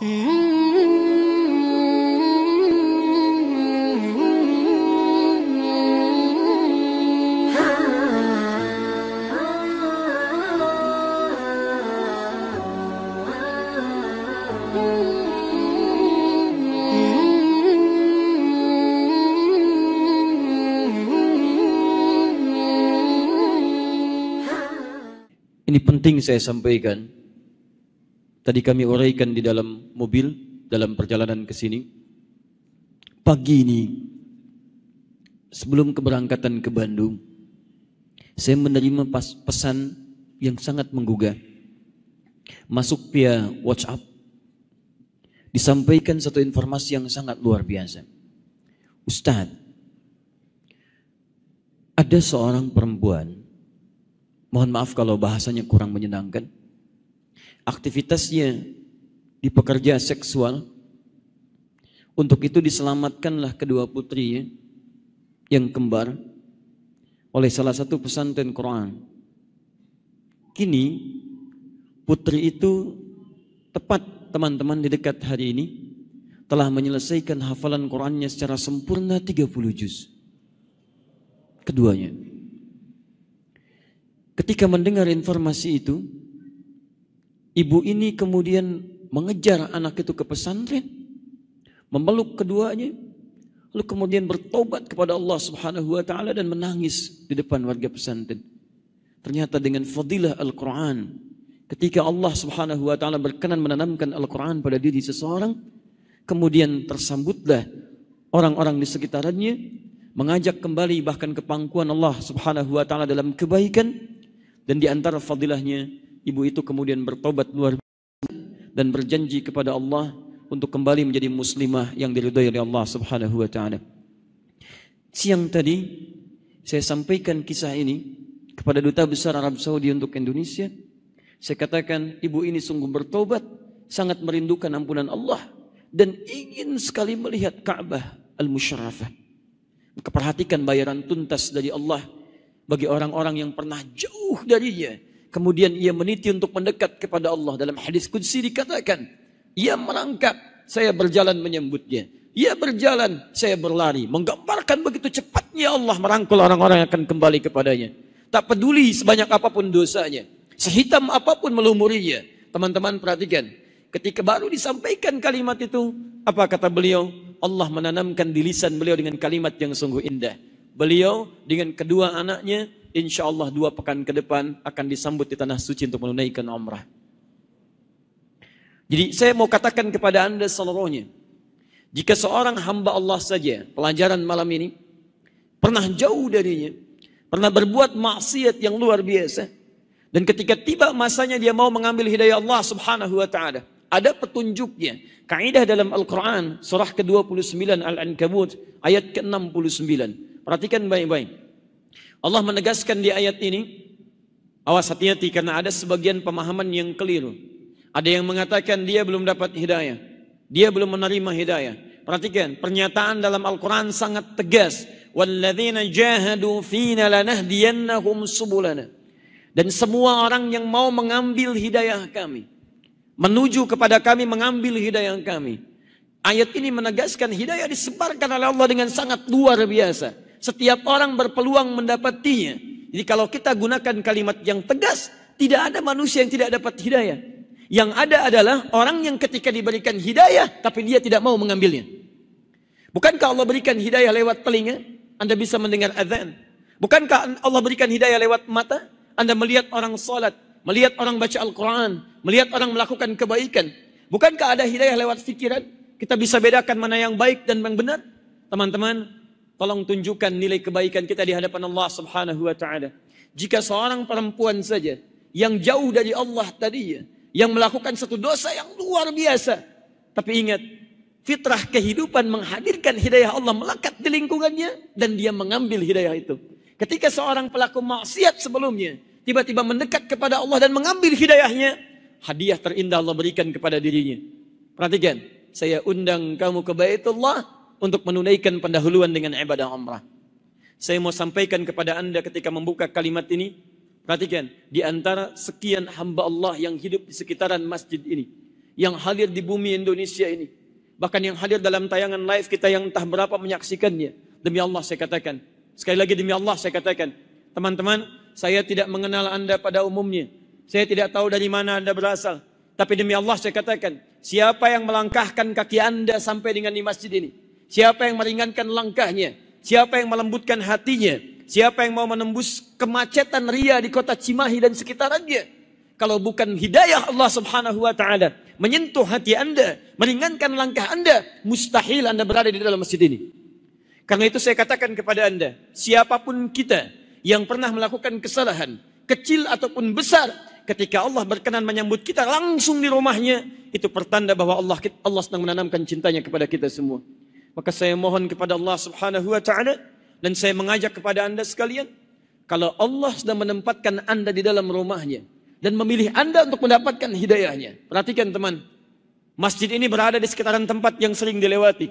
Ini penting saya sampaikan Tadi kami uraikan di dalam mobil dalam perjalanan ke sini. Pagi ini sebelum keberangkatan ke Bandung, saya menerima pas pesan yang sangat menggugah. Masuk via WhatsApp disampaikan satu informasi yang sangat luar biasa. Ustaz ada seorang perempuan, mohon maaf kalau bahasanya kurang menyenangkan, aktivitasnya di pekerja seksual. Untuk itu diselamatkanlah kedua putrinya yang kembar oleh salah satu pesantren Quran. Kini putri itu tepat teman-teman di dekat hari ini telah menyelesaikan hafalan Qurannya secara sempurna 30 juz. Keduanya. Ketika mendengar informasi itu, Ibu ini kemudian mengejar anak itu ke pesantren, memeluk keduanya, lalu kemudian bertobat kepada Allah Subhanahu wa taala dan menangis di depan warga pesantren. Ternyata dengan fadilah Al-Qur'an, ketika Allah Subhanahu wa taala berkenan menanamkan Al-Qur'an pada diri seseorang, kemudian tersambutlah orang-orang di sekitarnya, mengajak kembali bahkan ke pangkuan Allah Subhanahu wa taala dalam kebaikan dan di antara fadilahnya ibu itu kemudian bertobat luar biasa dan berjanji kepada Allah untuk kembali menjadi muslimah yang diridhai oleh Allah Subhanahu wa taala. Siang tadi saya sampaikan kisah ini kepada duta besar Arab Saudi untuk Indonesia. Saya katakan ibu ini sungguh bertobat, sangat merindukan ampunan Allah dan ingin sekali melihat Ka'bah al musyarafah Keperhatikan bayaran tuntas dari Allah bagi orang-orang yang pernah jauh darinya Kemudian ia meniti untuk mendekat kepada Allah. Dalam hadis kudsi dikatakan, ia merangkak, saya berjalan menyambutnya. Ia berjalan, saya berlari. Menggambarkan begitu cepatnya Allah merangkul orang-orang yang akan kembali kepadanya. Tak peduli sebanyak apapun dosanya. Sehitam apapun melumurinya. Teman-teman perhatikan. Ketika baru disampaikan kalimat itu, apa kata beliau? Allah menanamkan di lisan beliau dengan kalimat yang sungguh indah. Beliau dengan kedua anaknya insya Allah dua pekan ke depan akan disambut di tanah suci untuk menunaikan umrah. Jadi saya mau katakan kepada anda seluruhnya, jika seorang hamba Allah saja, pelajaran malam ini, pernah jauh darinya, pernah berbuat maksiat yang luar biasa, dan ketika tiba masanya dia mau mengambil hidayah Allah subhanahu wa ta'ala, ada petunjuknya. Kaidah dalam Al-Quran, surah ke-29 Al-Ankabut, ayat ke-69. Perhatikan baik-baik. Allah menegaskan di ayat ini, awas hati-hati karena ada sebagian pemahaman yang keliru. Ada yang mengatakan dia belum dapat hidayah. Dia belum menerima hidayah. Perhatikan, pernyataan dalam Al-Quran sangat tegas. Dan semua orang yang mau mengambil hidayah kami. Menuju kepada kami mengambil hidayah kami. Ayat ini menegaskan hidayah disebarkan oleh Allah dengan sangat luar biasa. Setiap orang berpeluang mendapatinya. Jadi kalau kita gunakan kalimat yang tegas, tidak ada manusia yang tidak dapat hidayah. Yang ada adalah orang yang ketika diberikan hidayah, tapi dia tidak mau mengambilnya. Bukankah Allah berikan hidayah lewat telinga? Anda bisa mendengar azan. Bukankah Allah berikan hidayah lewat mata? Anda melihat orang sholat, melihat orang baca Al-Quran, melihat orang melakukan kebaikan. Bukankah ada hidayah lewat fikiran? Kita bisa bedakan mana yang baik dan yang benar. Teman-teman, Tolong tunjukkan nilai kebaikan kita di hadapan Allah Subhanahu wa taala. Jika seorang perempuan saja yang jauh dari Allah tadinya, yang melakukan satu dosa yang luar biasa, tapi ingat, fitrah kehidupan menghadirkan hidayah Allah melekat di lingkungannya dan dia mengambil hidayah itu. Ketika seorang pelaku maksiat sebelumnya tiba-tiba mendekat kepada Allah dan mengambil hidayahnya, hadiah terindah Allah berikan kepada dirinya. Perhatikan, saya undang kamu ke Baitullah, untuk menunaikan pendahuluan dengan ibadah umrah. Saya mau sampaikan kepada Anda ketika membuka kalimat ini, perhatikan, di antara sekian hamba Allah yang hidup di sekitaran masjid ini, yang hadir di bumi Indonesia ini, bahkan yang hadir dalam tayangan live kita yang entah berapa menyaksikannya. Demi Allah saya katakan, sekali lagi demi Allah saya katakan, teman-teman, saya tidak mengenal Anda pada umumnya. Saya tidak tahu dari mana Anda berasal. Tapi demi Allah saya katakan, siapa yang melangkahkan kaki Anda sampai dengan di masjid ini, Siapa yang meringankan langkahnya? Siapa yang melembutkan hatinya? Siapa yang mau menembus kemacetan ria di kota Cimahi dan sekitarnya? Kalau bukan hidayah Allah subhanahu wa ta'ala menyentuh hati anda, meringankan langkah anda, mustahil anda berada di dalam masjid ini. Karena itu saya katakan kepada anda, siapapun kita yang pernah melakukan kesalahan, kecil ataupun besar, ketika Allah berkenan menyambut kita langsung di rumahnya, itu pertanda bahwa Allah Allah sedang menanamkan cintanya kepada kita semua. Maka saya mohon kepada Allah Subhanahu wa taala dan saya mengajak kepada Anda sekalian, kalau Allah sudah menempatkan Anda di dalam rumahnya dan memilih Anda untuk mendapatkan hidayahnya. Perhatikan teman, masjid ini berada di sekitaran tempat yang sering dilewati.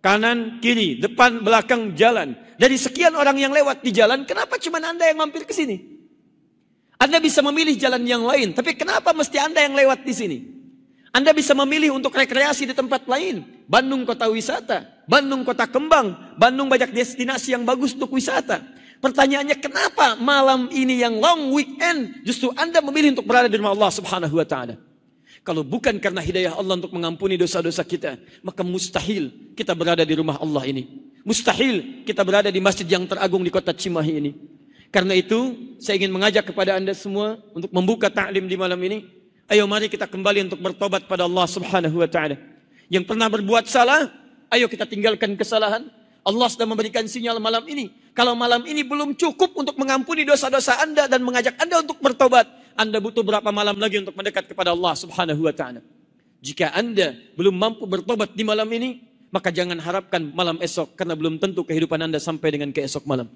Kanan, kiri, depan, belakang, jalan. Dari sekian orang yang lewat di jalan, kenapa cuma Anda yang mampir ke sini? Anda bisa memilih jalan yang lain, tapi kenapa mesti Anda yang lewat di sini? Anda bisa memilih untuk rekreasi di tempat lain, Bandung kota wisata, Bandung kota kembang, Bandung banyak destinasi yang bagus untuk wisata. Pertanyaannya kenapa malam ini yang long weekend justru Anda memilih untuk berada di rumah Allah Subhanahu wa taala? Kalau bukan karena hidayah Allah untuk mengampuni dosa-dosa kita, maka mustahil kita berada di rumah Allah ini. Mustahil kita berada di masjid yang teragung di kota Cimahi ini. Karena itu, saya ingin mengajak kepada Anda semua untuk membuka taklim di malam ini. Ayo mari kita kembali untuk bertobat pada Allah Subhanahu wa taala yang pernah berbuat salah, ayo kita tinggalkan kesalahan. Allah sudah memberikan sinyal malam ini. Kalau malam ini belum cukup untuk mengampuni dosa-dosa Anda dan mengajak Anda untuk bertobat, Anda butuh berapa malam lagi untuk mendekat kepada Allah Subhanahu wa taala. Jika Anda belum mampu bertobat di malam ini, maka jangan harapkan malam esok karena belum tentu kehidupan Anda sampai dengan keesok malam.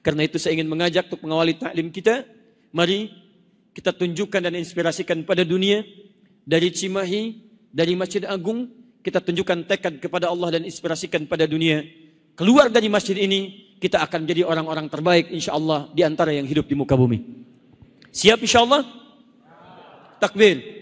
Karena itu saya ingin mengajak untuk mengawali taklim kita, mari kita tunjukkan dan inspirasikan pada dunia dari Cimahi dari Masjid Agung, kita tunjukkan tekad kepada Allah dan inspirasikan pada dunia. Keluar dari masjid ini, kita akan menjadi orang-orang terbaik insya Allah di antara yang hidup di muka bumi. Siap insya Allah? Takbir.